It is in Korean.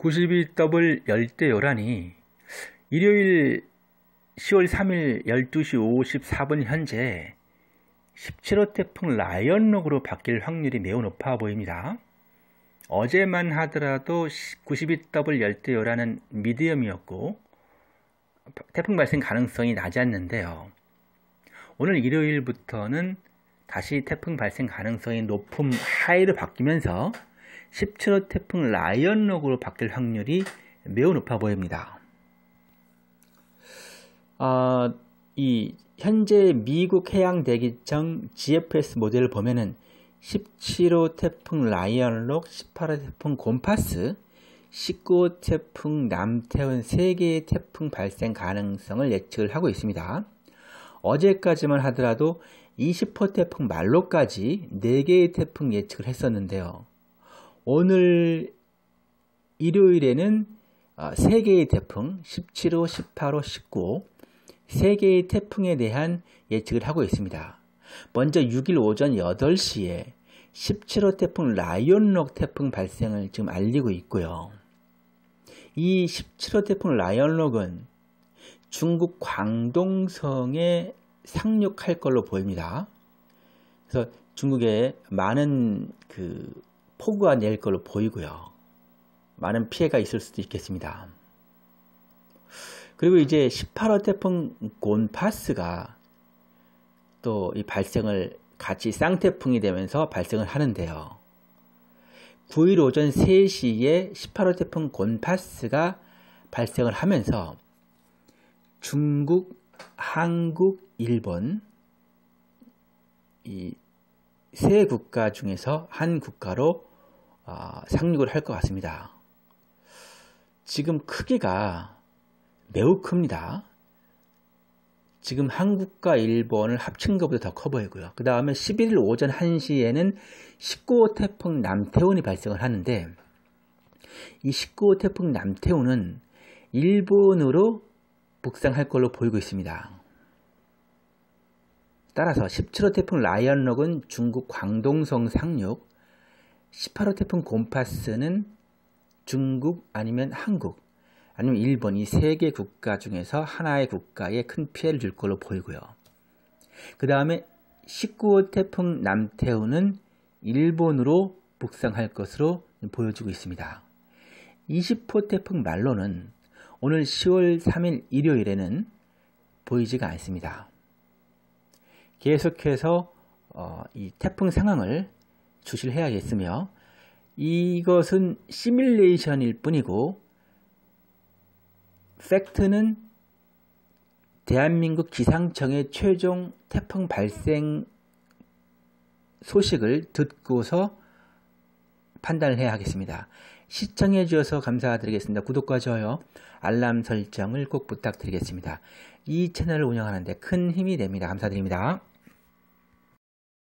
9 2더블 열대 요란이 일요일 10월 3일 12시 54분 현재 17호 태풍 라이언록으로 바뀔 확률이 매우 높아 보입니다. 어제만 하더라도 92W 열대요라는 미디엄이었고 태풍 발생 가능성이 낮았는데요. 오늘 일요일부터는 다시 태풍 발생 가능성이 높음 하이로 바뀌면서 17호 태풍 라이언록으로 바뀔 확률이 매우 높아 보입니다. 어, 이 현재 미국 해양대기청 GFS 모델을 보면은 17호 태풍 라이언록, 18호 태풍 곰파스, 19호 태풍 남태운 3개의 태풍 발생 가능성을 예측을 하고 있습니다. 어제까지만 하더라도 20호 태풍 말로까지 4개의 태풍 예측을 했었는데요. 오늘 일요일에는 아, 세 개의 태풍 17호, 18호, 19호 세 개의 태풍에 대한 예측을 하고 있습니다. 먼저 6일 오전 8시에 17호 태풍 라이온록 태풍 발생을 지금 알리고 있고요. 이 17호 태풍 라이온록은 중국 광동성에 상륙할 걸로 보입니다. 그래서 중국의 많은 그 폭우가낼 걸로 보이고요. 많은 피해가 있을 수도 있겠습니다. 그리고 이제 18호 태풍 곤파스가 또 이 발생을 같이 쌍태풍이 되면서 발생을 하는데요. 9일 오전 3시에 18호 태풍 곤파스가 발생을 하면서 중국, 한국, 일본 이 세 국가 중에서 한 국가로 어, 상륙을 할 것 같습니다. 지금 크기가 매우 큽니다. 지금 한국과 일본을 합친 것보다 더 커 보이고요. 그 다음에 11일 오전 1시에는 19호 태풍 남태온이 발생을 하는데 이 19호 태풍 남태온은 일본으로 북상할 걸로 보이고 있습니다. 따라서 17호 태풍 라이언록은 중국 광동성 상륙, 18호 태풍 곰파스는 중국 아니면 한국 아니면 일본 이 세 개 국가 중에서 하나의 국가에 큰 피해를 줄 걸로 보이고요. 그 다음에 19호 태풍 남태우는 일본으로 북상할 것으로 보여지고 있습니다. 20호 태풍 말로는 오늘 10월 3일 일요일에는 보이지가 않습니다. 계속해서 어, 이 태풍 상황을 출시를 해야겠으며 이것은 시뮬레이션일 뿐이고 팩트는 대한민국 기상청의 최종 태풍 발생 소식을 듣고서 판단을 해야 하겠습니다. 시청해 주셔서 감사드리겠습니다. 구독과 좋아요, 알람 설정을 꼭 부탁드리겠습니다. 이 채널을 운영하는데 큰 힘이 됩니다. 감사드립니다.